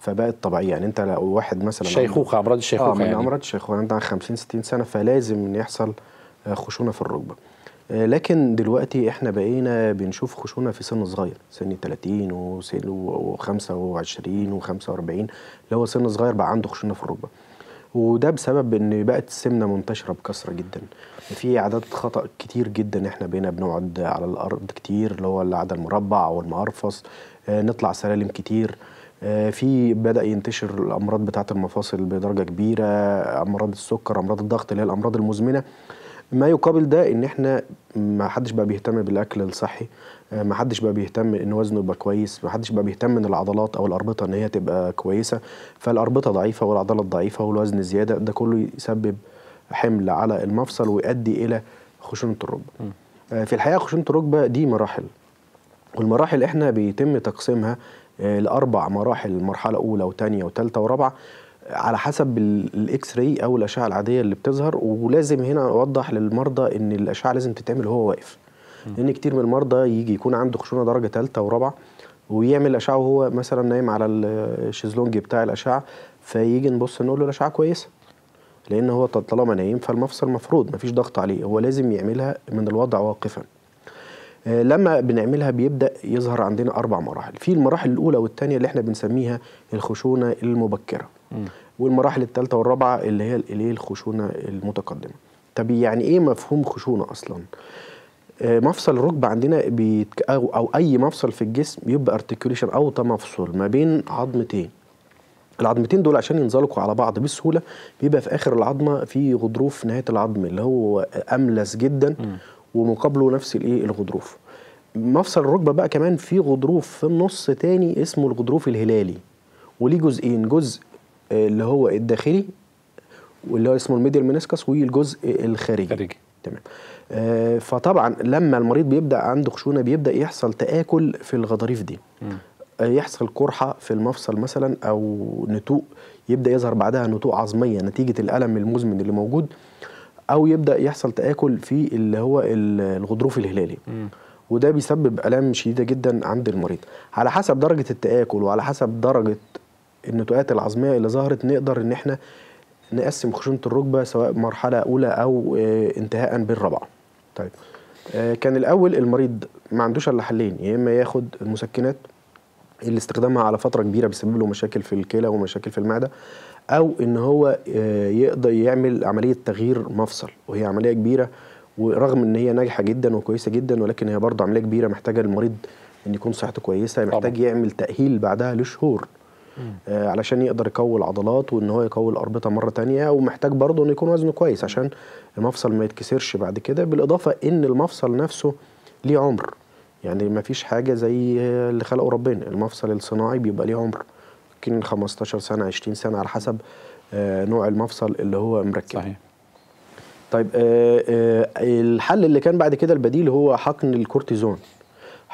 فبقت طبيعيه يعني انت لو واحد مثلا شيخوخه امراض الشيخوخه اه من يعني. امراض الشيخوخه يعني انت 50 60 سنه فلازم ان يحصل آه، خشونه في الركبه آه، لكن دلوقتي احنا بقينا بنشوف خشونه في سن صغير سن 30 وسن و25 و45 اللي هو سن صغير بقى عنده خشونه في الركبه وده بسبب ان بقت السمنه منتشره بكثره جدا في اعداد خطا كتير جدا احنا بينا بنقعد على الارض كتير اللي هو القعده المربع او المقرفص آه، نطلع سلالم كتير آه، في بدا ينتشر الامراض بتاعه المفاصل بدرجه كبيره امراض السكر امراض الضغط اللي هي الامراض المزمنه ما يقابل ده ان احنا ما حدش بقى بيهتم بالاكل الصحي آه، ما حدش بقى بيهتم ان وزنه يبقى كويس ما حدش بقى بيهتم ان العضلات او الاربطه ان هي تبقى كويسه فالاربطه ضعيفه والعضلات ضعيفه والوزن زياده ده كله يسبب حمل على المفصل ويؤدي الى خشونه الركبه آه، في الحقيقه خشونه الركبه دي مراحل والمراحل احنا بيتم تقسيمها آه، لاربع مراحل مرحله اولى وثانيه وثالثه ورابعه على حسب الاكس راي او الاشعه العاديه اللي بتظهر ولازم هنا اوضح للمرضى ان الاشعه لازم تتعمل وهو واقف لان كتير من المرضى يجي يكون عنده خشونه درجه ثالثه ورابعه ويعمل اشعه وهو مثلا نايم على الشيزلونج بتاع الاشعه فيجي نبص نقول له الاشعه كويسه لان هو طالما نايم فالمفصل مفروض مفيش ضغط عليه هو لازم يعملها من الوضع واقفا آه، لما بنعملها بيبدا يظهر عندنا اربع مراحل في المراحل الاولى والثانيه اللي احنا بنسميها الخشونه المبكره والمراحل الثالثه والرابعه اللي هي الخشونه المتقدمه طب يعني ايه مفهوم خشونه اصلا آه، مفصل الركبه عندنا بيتك... أو, او اي مفصل في الجسم بيبقى ارتكيوليشن او تمفصل ما بين عظمتين العظمتين دول عشان ينزلقوا على بعض بسهوله بيبقى في اخر العظمه في غضروف نهايه العظم اللي هو املس جدا م. ومقابله نفس الايه الغضروف مفصل الركبه بقى كمان في غضروف في النص تاني اسمه الغضروف الهلالي وليه جزئين جزء آه، اللي هو الداخلي واللي هو اسمه الميديال منسكس والجزء الخارجي خارجي. تمام آه، فطبعا لما المريض بيبدا عنده خشونه بيبدا يحصل تاكل في الغضاريف دي آه، يحصل قرحه في المفصل مثلا او نتوء يبدا يظهر بعدها نتوء عظميه نتيجه الالم المزمن اللي موجود او يبدا يحصل تاكل في اللي هو الغضروف الهلالي وده بيسبب الام شديده جدا عند المريض على حسب درجه التاكل وعلى حسب درجه النتوءات العظميه اللي ظهرت نقدر ان احنا نقسم خشونه الركبه سواء مرحله اولى او آه، انتهاء بالرابعه طيب آه، كان الاول المريض ما عندوش الا حلين يا اما ياخد المسكنات اللي استخدامها على فتره كبيره بيسبب له مشاكل في الكلى ومشاكل في المعده او ان هو آه، يقدر يعمل عمليه تغيير مفصل وهي عمليه كبيره ورغم ان هي ناجحه جدا وكويسه جدا ولكن هي برضه عمليه كبيره محتاجه المريض ان يكون صحته كويسه محتاج طبعا. يعمل تاهيل بعدها لشهور آه، علشان يقدر يقوي العضلات وان هو يقوي الاربطه مره تانية ومحتاج برضه انه يكون وزنه كويس عشان المفصل ما يتكسرش بعد كده بالاضافه ان المفصل نفسه ليه عمر يعني ما فيش حاجه زي اللي خلقه ربنا المفصل الصناعي بيبقى ليه عمر يمكن 15 سنه 20 سنه على حسب آه، نوع المفصل اللي هو مركبه صحيح طيب آه، الحل اللي كان بعد كده البديل هو حقن الكورتيزون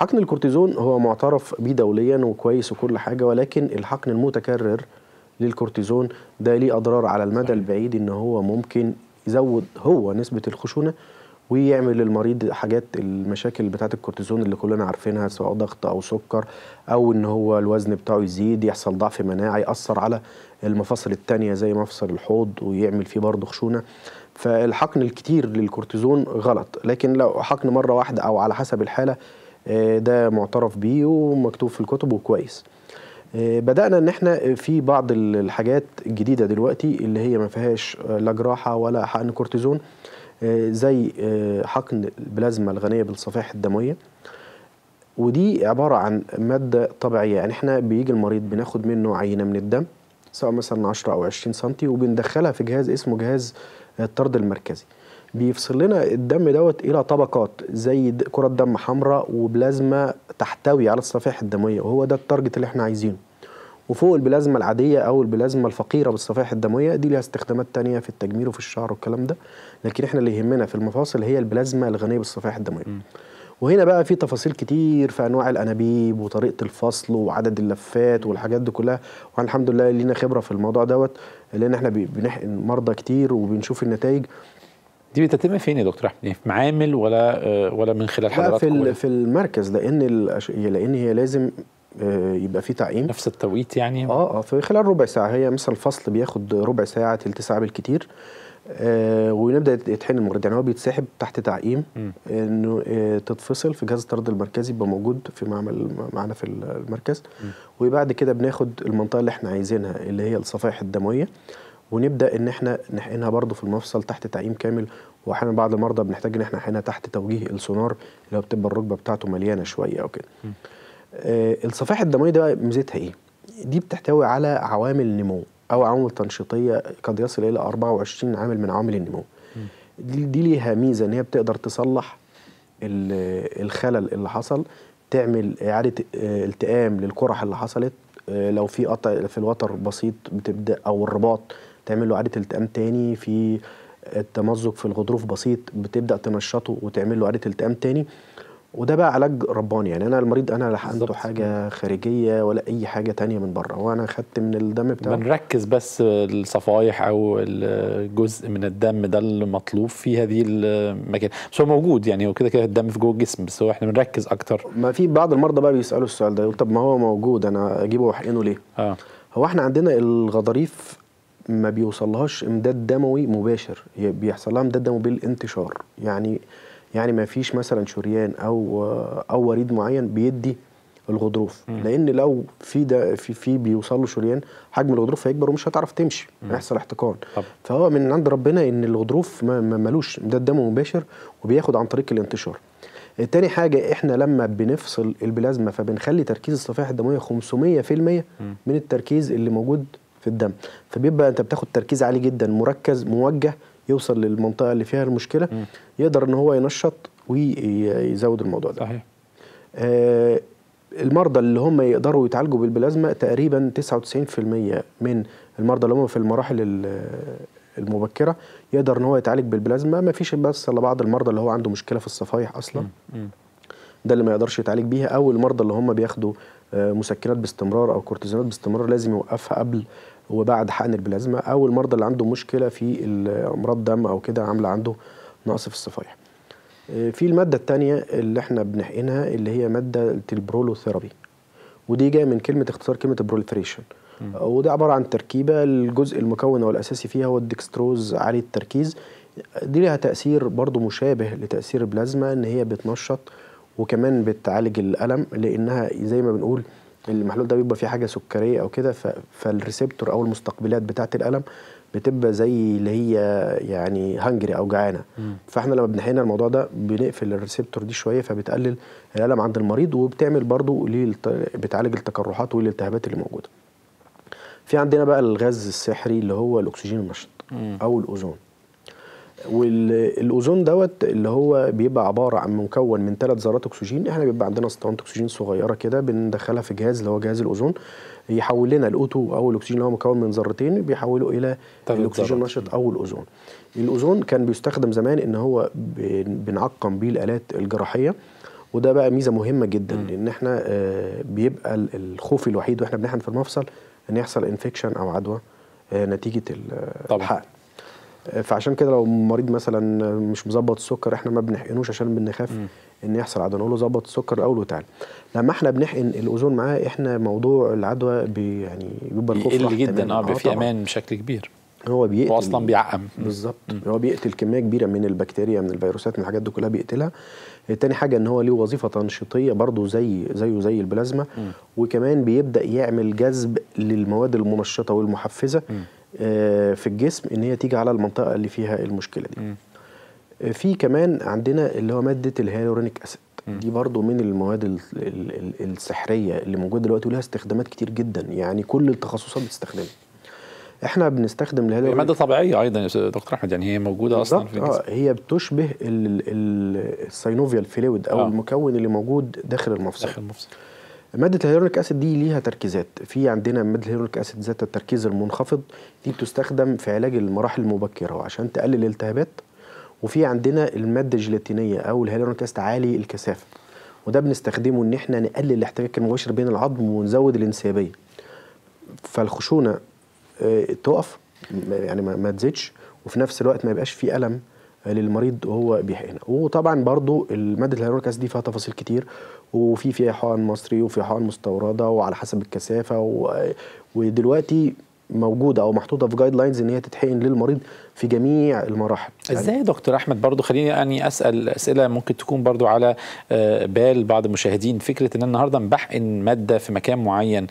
حقن الكورتيزون هو معترف بيه دوليا وكويس وكل حاجه ولكن الحقن المتكرر للكورتيزون ده ليه اضرار على المدى البعيد ان هو ممكن يزود هو نسبه الخشونه ويعمل للمريض حاجات المشاكل بتاعه الكورتيزون اللي كلنا عارفينها سواء ضغط او سكر او ان هو الوزن بتاعه يزيد يحصل ضعف مناعي ياثر على المفاصل الثانيه زي مفصل الحوض ويعمل فيه برضه خشونه فالحقن الكتير للكورتيزون غلط لكن لو حقن مره واحده او على حسب الحاله آه، ده معترف بيه ومكتوب في الكتب وكويس آه، بدأنا إن إحنا في بعض الحاجات الجديدة دلوقتي اللي هي ما فيهاش لا جراحة ولا حقن كورتيزون آه، زي حقن البلازما الغنية بالصفائح الدموية ودي عبارة عن مادة طبيعية يعني إحنا بيجي المريض بناخد منه عينة من الدم سواء مثلا 10 أو 20 سم وبندخلها في جهاز اسمه جهاز الطرد المركزي بيفصل لنا الدم دوت الى طبقات زي كره دم حمراء وبلازما تحتوي على الصفائح الدمويه وهو ده التارجت اللي احنا عايزينه وفوق البلازما العاديه او البلازما الفقيره بالصفائح الدمويه دي ليها استخدامات تانية في التجميل وفي الشعر والكلام ده لكن احنا اللي يهمنا في المفاصل هي البلازما الغنيه بالصفائح الدمويه م. وهنا بقى في تفاصيل كتير في انواع الانابيب وطريقه الفصل وعدد اللفات والحاجات دي كلها وانا الحمد لله لينا خبره في الموضوع دوت لان احنا بنحقن مرضى كتير وبنشوف النتائج دي بتتم فين يا دكتور احمد يعني في معامل ولا آه، ولا من خلال حضرتك في في المركز لان لان هي لازم آه، يبقى في تعقيم نفس التوقيت يعني اه اه في خلال ربع ساعه هي مثلا الفصل بياخد ربع ساعه تلت ساعه بالكثير آه ونبدا يتحن المورد يعني هو بيتسحب تحت تعقيم م. انه آه تتفصل في جهاز الطرد المركزي يبقى موجود في معمل معانا في المركز م. وبعد كده بناخد المنطقه اللي احنا عايزينها اللي هي الصفائح الدمويه ونبدا ان احنا نحقنها برضه في المفصل تحت تعييم كامل واحيانا بعض المرضى بنحتاج ان احنا نحقنها تحت توجيه السونار اللي هو بتبقى الركبه بتاعته مليانه شويه او كده. آه الصفائح الدمويه دي ميزتها ايه؟ دي بتحتوي على عوامل نمو او عوامل تنشيطيه قد يصل الى 24 عامل من عوامل النمو. م. دي, دي ليها ميزه ان هي بتقدر تصلح الخلل اللي حصل تعمل اعاده آه، التئام للقرح اللي حصلت آه، لو في قطع في الوتر بسيط بتبدا او الرباط تعمل له اعاده التئام تاني في التمزق في الغضروف بسيط بتبدا تنشطه وتعمل له اعاده التئام تاني وده بقى علاج رباني يعني انا المريض انا لحقته حاجه خارجيه ولا اي حاجه تانية من بره وانا خدت من الدم بتاعه بنركز بس الصفائح او الجزء من الدم ده المطلوب في هذه المكان بس هو موجود يعني هو كده كده الدم في جوه الجسم بس هو احنا بنركز اكتر ما في بعض المرضى بقى بيسالوا السؤال ده يقول طب ما هو موجود انا اجيبه واحقنه ليه؟ اه هو احنا عندنا الغضاريف ما بيوصلهاش امداد دموي مباشر بيحصل لها امداد دموي بالانتشار يعني يعني ما فيش مثلا شريان او او وريد معين بيدي الغضروف م. لان لو في ده في في بيوصل له شريان حجم الغضروف هيكبر ومش هتعرف تمشي هيحصل احتقان فهو من عند ربنا ان الغضروف ملوش امداد دموي مباشر وبياخد عن طريق الانتشار تاني حاجة احنا لما بنفصل البلازما فبنخلي تركيز الصفائح الدموية 500% من التركيز اللي موجود في الدم فبيبقى انت بتاخد تركيز عالي جدا مركز موجه يوصل للمنطقه اللي فيها المشكله م. يقدر ان هو ينشط ويزود الموضوع ده صحيح آه المرضى اللي هم يقدروا يتعالجوا بالبلازما تقريبا 99% من المرضى اللي هم في المراحل المبكره يقدر ان هو يتعالج بالبلازما ما فيش بس الا بعض المرضى اللي هو عنده مشكله في الصفايح اصلا م. م. ده اللي ما يقدرش يتعالج بيها او المرضى اللي هم بياخدوا آه، مسكنات باستمرار او كورتيزونات باستمرار لازم يوقفها قبل وبعد حقن البلازما او المرضى اللي عندهم مشكله في امراض دم او كده عامله عنده نقص في الصفائح آه، في الماده الثانيه اللي احنا بنحقنها اللي هي ماده البرولوثيرابي ودي جايه من كلمه اختصار كلمه بروليفريشن آه، وده عباره عن تركيبه الجزء المكون او الاساسي فيها هو الدكستروز عالي التركيز دي لها تاثير برضو مشابه لتاثير البلازما ان هي بتنشط وكمان بتعالج الالم لانها زي ما بنقول المحلول ده بيبقى فيه حاجه سكريه او كده فالريسبتور او المستقبلات بتاعه الالم بتبقى زي اللي هي يعني هنجري او جعانه فاحنا لما بنحينا الموضوع ده بنقفل الريسبتور دي شويه فبتقلل الالم عند المريض وبتعمل برضه بتعالج التقرحات والالتهابات اللي موجوده في عندنا بقى الغاز السحري اللي هو الاكسجين النشط او الاوزون والاوزون دوت اللي هو بيبقى عباره عن مكون من ثلاث ذرات اكسجين احنا بيبقى عندنا اسطوانه اكسجين صغيره كده بندخلها في جهاز اللي هو جهاز الاوزون يحول لنا الاو 2 او الاكسجين اللي هو مكون من ذرتين بيحوله الى الاكسجين النشط او الاوزون الاوزون كان بيستخدم زمان ان هو بنعقم بيه الالات الجراحيه وده بقى ميزه مهمه جدا م. لان احنا آه، بيبقى الخوف الوحيد واحنا بنحن في المفصل ان يحصل انفكشن او عدوى آه، نتيجه الحقن فعشان كده لو مريض مثلا مش مظبط السكر احنا ما بنحقنوش عشان بنخاف ان يحصل عدوى نقول له ظبط السكر الاول وتعالى لما احنا بنحقن الاوزون معاه احنا موضوع العدوى بي يعني بيبقى الخوف بيقل جدا آه،, اه في امان بشكل كبير هو بيقتل واصلا بيعقم بالظبط هو بيقتل كميه كبيره من البكتيريا من الفيروسات من الحاجات دي كلها بيقتلها تاني حاجه ان هو ليه وظيفه تنشيطيه برضه زي زيه زي البلازما م. وكمان بيبدا يعمل جذب للمواد المنشطه والمحفزه م. آه، في الجسم ان هي تيجي على المنطقه اللي فيها المشكله دي آه، في كمان عندنا اللي هو ماده الهيالورونيك اسيد دي برضو من المواد السحريه اللي موجوده دلوقتي ولها استخدامات كتير جدا يعني كل التخصصات بتستخدمها احنا بنستخدم الهيالورونيك ماده طبيعيه ايضا يا دكتور احمد يعني هي موجوده اصلا في الجسم. اه هي بتشبه السينوفيال فلويد او آه. المكون اللي موجود داخل المفصل داخل المفصل ماده الهيرونيك اسيد دي ليها تركيزات في عندنا ماده الهيرونيك اسيد ذات التركيز المنخفض دي بتستخدم في علاج المراحل المبكره عشان تقلل الالتهابات وفي عندنا الماده الجيلاتينيه او الهيرونيك اسيد عالي الكثافه وده بنستخدمه ان احنا نقلل الاحتكاك المباشر بين العظم ونزود الانسيابيه فالخشونه آه، تقف يعني ما تزيدش وفي نفس الوقت ما يبقاش فيه الم آه، للمريض وهو بيحقنها وطبعا برضو الماده الهيرونيك اسيد دي فيها تفاصيل كتير وفي فيها حقن مصري وفي حقن مستورده وعلى حسب الكثافه ودلوقتي موجوده او محطوطه في جايد لاينز ان هي تتحقن للمريض في جميع المراحل يعني ازاي يا دكتور احمد برضو خليني اني اسال اسئله ممكن تكون برضو على آه، بال بعض المشاهدين فكره ان النهارده بحقن ماده في مكان معين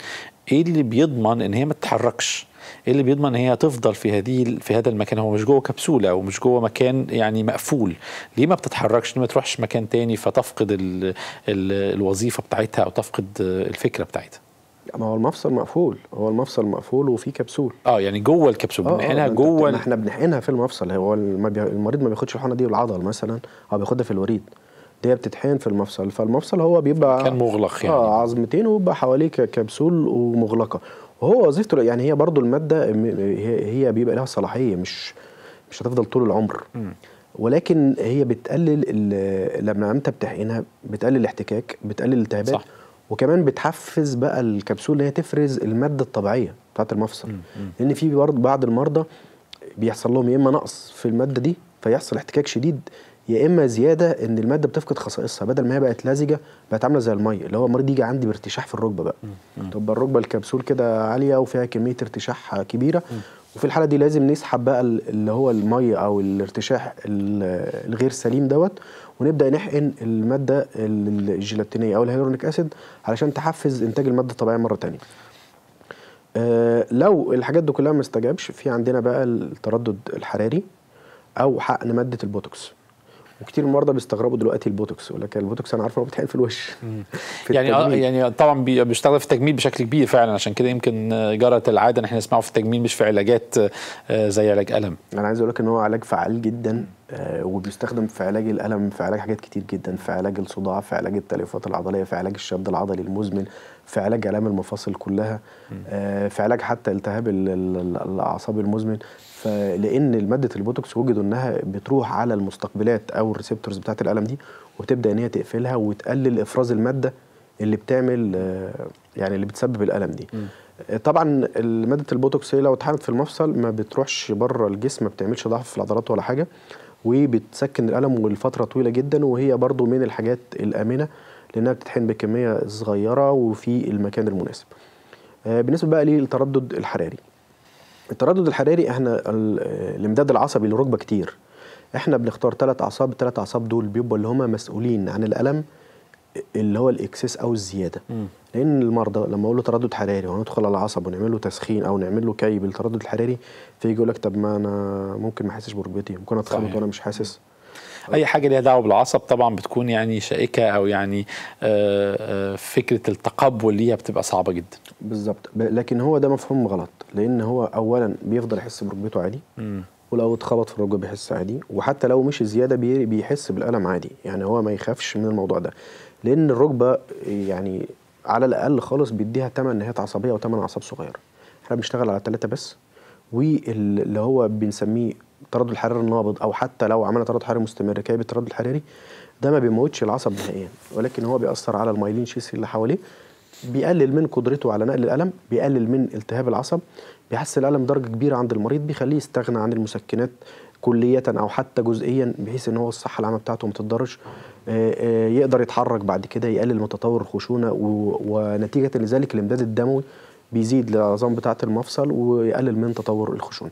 ايه اللي بيضمن ان هي ما تتحركش ايه اللي بيضمن هي تفضل في هذه في هذا المكان هو مش جوه كبسوله ومش جوه مكان يعني مقفول ليه ما بتتحركش ليه ما تروحش مكان تاني فتفقد الـ الـ الوظيفه بتاعتها او تفقد الفكره بتاعتها ما هو المفصل مقفول هو المفصل مقفول وفي كبسول اه يعني جوه الكبسول بنحقنها آه، آه، جوه احنا بنحقنها في المفصل هو المريض ما بياخدش الحقنه دي بالعضل مثلا هو بياخدها في الوريد دي بتتحقن في المفصل فالمفصل هو بيبقى كان مغلق يعني اه عظمتين وبيبقى حواليه كبسول ومغلقه وهو وظيفته يعني هي برضه الماده هي بيبقى لها صلاحيه مش مش هتفضل طول العمر ولكن هي بتقلل لما انت بتحقنها بتقلل الاحتكاك بتقلل الالتهابات صح. وكمان بتحفز بقى الكبسوله اللي هي تفرز الماده الطبيعيه بتاعت المفصل لان في برضه بعض المرضى بيحصل لهم يا اما نقص في الماده دي فيحصل احتكاك شديد يا اما زياده ان الماده بتفقد خصائصها بدل ما هي بقت لزجه بقت عامله زي الميه اللي هو المريض يجي عندي بارتشاح في الركبه بقى تبقى الركبه الكبسول كده عاليه وفيها كميه ارتشاح كبيره وفي الحاله دي لازم نسحب بقى اللي هو الميه او الارتشاح الغير سليم دوت ونبدا نحقن الماده الجيلاتينيه او الهيلورونيك اسيد علشان تحفز انتاج الماده الطبيعيه مره ثانيه أه لو الحاجات دي كلها ما استجابش في عندنا بقى التردد الحراري او حقن ماده البوتوكس وكتير من المرضى بيستغربوا دلوقتي البوتوكس يقول لك البوتوكس انا عارفه هو بيتحقن في الوش في يعني آه يعني طبعا بيشتغل في التجميل بشكل كبير فعلا عشان كده يمكن آه، جرت العاده ان احنا نسمعه في التجميل مش في علاجات آه، آه، زي علاج الم انا عايز اقول لك ان هو علاج فعال جدا وبيستخدم في علاج الالم في علاج حاجات كتير جدا في علاج الصداع في علاج التليفات العضليه في علاج الشد العضلي المزمن في علاج الام المفاصل كلها في علاج حتى التهاب الاعصاب المزمن فلان ماده البوتوكس وجدوا انها بتروح على المستقبلات او الريسبتورز بتاعه الالم دي وتبدا ان هي تقفلها وتقلل افراز الماده اللي بتعمل يعني اللي بتسبب الالم دي م. طبعا ماده البوتوكس لو اتحطت في المفصل ما بتروحش بره الجسم ما بتعملش ضعف في العضلات ولا حاجه وبتسكن الالم ولفتره طويله جدا وهي برضو من الحاجات الامنه لانها بتتحن بكميه صغيره وفي المكان المناسب آه، بالنسبه بقى للتردد الحراري التردد الحراري احنا الامداد العصبي للركبه كتير احنا بنختار ثلاث اعصاب الثلاث اعصاب دول بيبقوا اللي هم مسؤولين عن الالم اللي هو الاكسس او الزياده م. لان المرضى لما اقول له تردد حراري وندخل على العصب ونعمل له تسخين او نعمل له كي بالتردد الحراري فيجي يقول لك طب ما انا ممكن ما احسش بركبتي ممكن اتخبط وانا مش حاسس اي حاجه ليها دعوه بالعصب طبعا بتكون يعني شائكه او يعني آه، آه، فكره التقبل ليها بتبقى صعبه جدا بالظبط لكن هو ده مفهوم غلط لان هو اولا بيفضل يحس بركبته عادي م. ولو اتخبط في الركبه بيحس عادي وحتى لو مش زياده بيحس بالالم عادي يعني هو ما يخافش من الموضوع ده لان الركبه يعني على الاقل خالص بيديها ثمان نهايات عصبيه وثمن اعصاب صغيره احنا بنشتغل على ثلاثه بس واللي هو بنسميه التردد الحراري النابض او حتى لو عملنا تردد حراري مستمر كيف التردد الحراري ده ما بيموتش العصب نهائيا ولكن هو بيأثر على المايلين شيس اللي حواليه بيقلل من قدرته على نقل الالم بيقلل من التهاب العصب بيحسن الالم درجه كبيره عند المريض بيخليه يستغنى عن المسكنات كلية أو حتى جزئيا بحيث إن هو الصحة العامة بتاعته ما تتضرش آه، آه، يقدر يتحرك بعد كده يقلل من تطور الخشونة ونتيجة لذلك الإمداد الدموي بيزيد للعظام بتاعة المفصل ويقلل من تطور الخشونة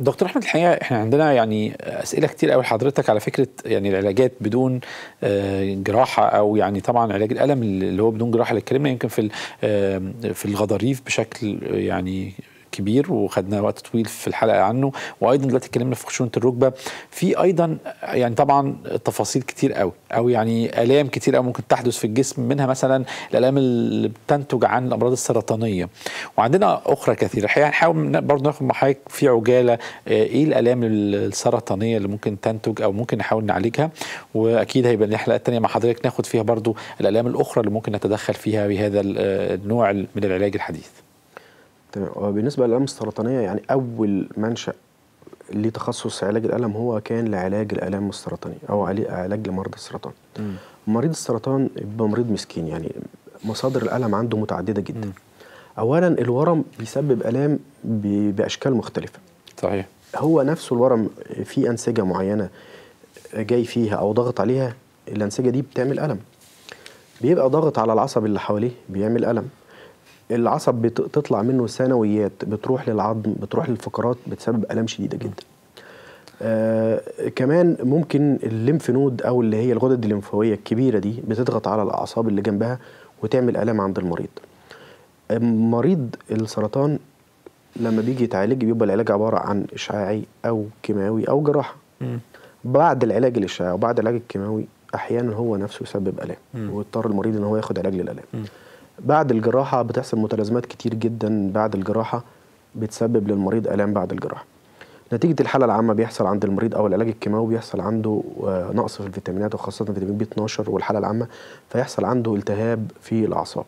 دكتور احمد الحقيقه احنا عندنا يعني اسئله كتير قوي لحضرتك على فكره يعني العلاجات بدون آه، جراحه او يعني طبعا علاج الالم اللي هو بدون جراحه اللي اتكلمنا يمكن في في الغضاريف بشكل يعني كبير وخدنا وقت طويل في الحلقه عنه وايضا دلوقتي اتكلمنا في خشونه الركبه في ايضا يعني طبعا تفاصيل كتير قوي او يعني الام كتير قوي ممكن تحدث في الجسم منها مثلا الالام اللي بتنتج عن الامراض السرطانيه وعندنا اخرى كثيره الحقيقه يعني هنحاول برضه ناخد مع حضرتك في عجاله آه، ايه الالام السرطانيه اللي ممكن تنتج او ممكن نحاول نعالجها واكيد هيبقى لنا حلقات ثانيه مع حضرتك ناخد فيها برضه الالام الاخرى اللي ممكن نتدخل فيها بهذا آه، النوع من العلاج الحديث تمام بالنسبه للالام السرطانيه يعني اول منشا لتخصص علاج الالم هو كان لعلاج الالام السرطانيه او علاج لمرضى السرطان م. مريض السرطان بيبقى مريض مسكين يعني مصادر الالم عنده متعدده جدا م. اولا الورم بيسبب الام باشكال مختلفه صحيح هو نفسه الورم في انسجه معينه جاي فيها او ضغط عليها الانسجه دي بتعمل الم بيبقى ضغط على العصب اللي حواليه بيعمل الم العصب بتطلع منه ثانويات بتروح للعظم بتروح للفقرات بتسبب الام شديده جدا آه كمان ممكن الليمف نود او اللي هي الغدد الليمفاويه الكبيره دي بتضغط على الاعصاب اللي جنبها وتعمل الام عند المريض مريض السرطان لما بيجي يتعالج بيبقى العلاج عباره عن اشعاعي او كيماوي او جراحه م. بعد العلاج الاشعاعي وبعد العلاج الكيماوي احيانا هو نفسه يسبب الام ويضطر المريض ان هو ياخد علاج للالام م. بعد الجراحة بتحصل متلازمات كتير جدا بعد الجراحة بتسبب للمريض آلام بعد الجراحة نتيجة الحالة العامة بيحصل عند المريض أو العلاج الكيماوي بيحصل عنده آه، نقص في الفيتامينات وخاصة فيتامين بي 12 والحالة العامة فيحصل عنده التهاب في الأعصاب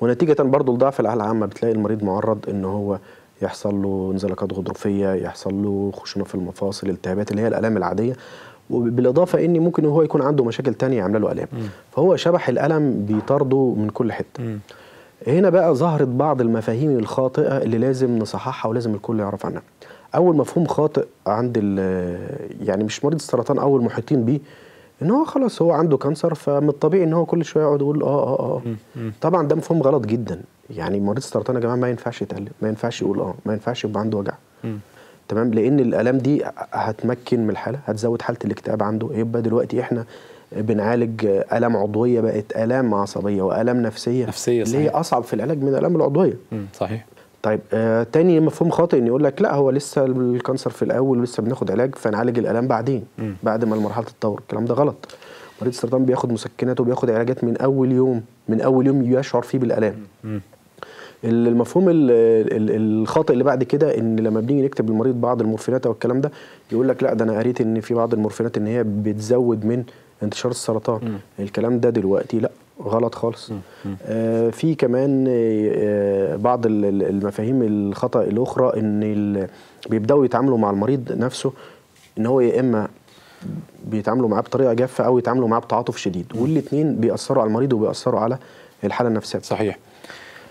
ونتيجة برضه لضعف الحالة العامة بتلاقي المريض معرض إن هو يحصل له انزلاقات غضروفية يحصل له خشونة في المفاصل التهابات اللي هي الآلام العادية وبالاضافه ان ممكن هو يكون عنده مشاكل تانية عامله له الام فهو شبح الالم بيطارده من كل حته هنا بقى ظهرت بعض المفاهيم الخاطئه اللي لازم نصححها ولازم الكل يعرف عنها اول مفهوم خاطئ عند يعني مش مريض السرطان او المحيطين بيه ان هو خلاص هو عنده كانسر فمن الطبيعي ان هو كل شويه يقعد يقول اه اه اه طبعا ده مفهوم غلط جدا يعني مريض السرطان يا جماعه ما ينفعش يتقلب ما ينفعش يقول اه ما ينفعش يبقى عنده وجع تمام لان الالام دي هتمكن من الحاله هتزود حاله الاكتئاب عنده يبقى دلوقتي احنا بنعالج الام عضويه بقت الام عصبيه والام نفسيه نفسيه صحيح. اللي هي اصعب في العلاج من الالام العضويه صحيح طيب آه تاني مفهوم خاطئ ان يقول لك لا هو لسه الكانسر في الاول ولسه بناخد علاج فنعالج الالام بعدين م. بعد ما المرحله تتطور الكلام ده غلط مريض السرطان بياخد مسكنات وبياخد علاجات من اول يوم من اول يوم يشعر فيه بالالام م. المفهوم الخاطئ اللي بعد كده ان لما بنيجي نكتب للمريض بعض المورفينات او الكلام ده يقول لك لا ده انا قريت ان في بعض المورفينات ان هي بتزود من انتشار السرطان م. الكلام ده دلوقتي لا غلط خالص آه في كمان آه بعض المفاهيم الخطا الاخرى ان بيبداوا يتعاملوا مع المريض نفسه ان هو يا اما بيتعاملوا معاه بطريقه جافه او يتعاملوا معاه بتعاطف شديد والاثنين بيأثروا على المريض وبيأثروا على الحاله النفسيه بتاعته صحيح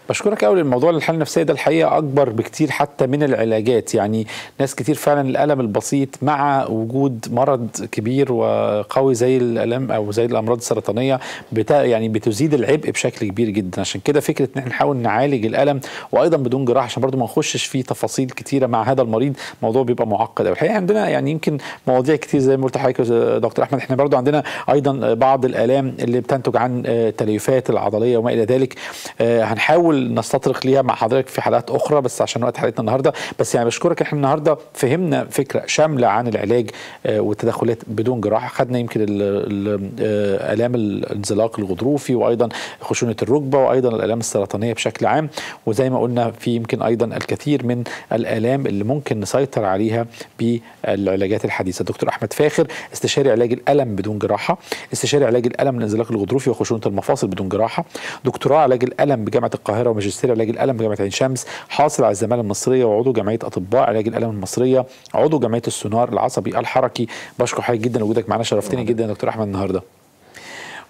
بشكرك قوي الموضوع الحاله النفسيه ده الحقيقه اكبر بكتير حتى من العلاجات يعني ناس كتير فعلا الالم البسيط مع وجود مرض كبير وقوي زي الالم او زي الامراض السرطانيه بتا يعني بتزيد العبء بشكل كبير جدا عشان كده فكره ان احنا نحاول نعالج الالم وايضا بدون جراحه عشان برضو ما نخشش في تفاصيل كتيره مع هذا المريض الموضوع بيبقى معقد قوي الحقيقه عندنا يعني يمكن مواضيع كتير زي ما قلت لحضرتك دكتور احمد احنا برضو عندنا ايضا بعض الالام اللي بتنتج عن آه، تليفات العضليه وما الى ذلك آه، هنحاول نستطرق ليها مع حضرتك في حلقات اخرى بس عشان وقت حلقتنا النهارده بس يعني بشكرك احنا النهارده فهمنا فكره شامله عن العلاج آه، والتدخلات بدون جراحه خدنا يمكن آه، الام الانزلاق الغضروفي وايضا خشونه الركبه وايضا الالام السرطانيه بشكل عام وزي ما قلنا في يمكن ايضا الكثير من الالام اللي ممكن نسيطر عليها بالعلاجات الحديثه دكتور احمد فاخر استشاري علاج الالم بدون جراحه استشاري علاج الالم الانزلاق الغضروفي وخشونه المفاصل بدون جراحه دكتوراه علاج الالم بجامعه القاهره التجاره وماجستير علاج الالم في جامعه عين شمس حاصل على الزماله المصريه وعضو جمعيه اطباء علاج الالم المصريه عضو جمعيه السونار العصبي الحركي بشكر حضرتك جدا وجودك معانا شرفتني جدا يا دكتور احمد النهارده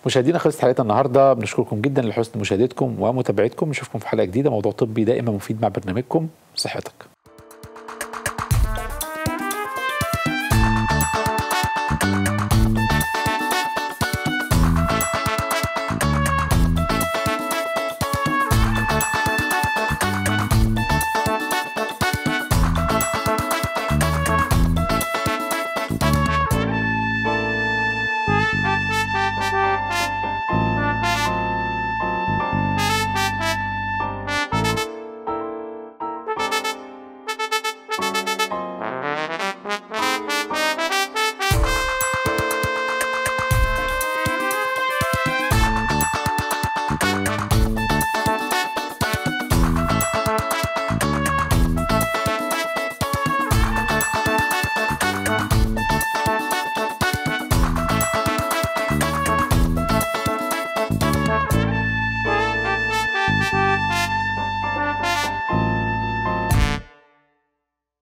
مشاهدينا خلصت حلقتنا النهارده بنشكركم جدا لحسن مشاهدتكم ومتابعتكم نشوفكم في حلقه جديده موضوع طبي دائما مفيد مع برنامجكم صحتك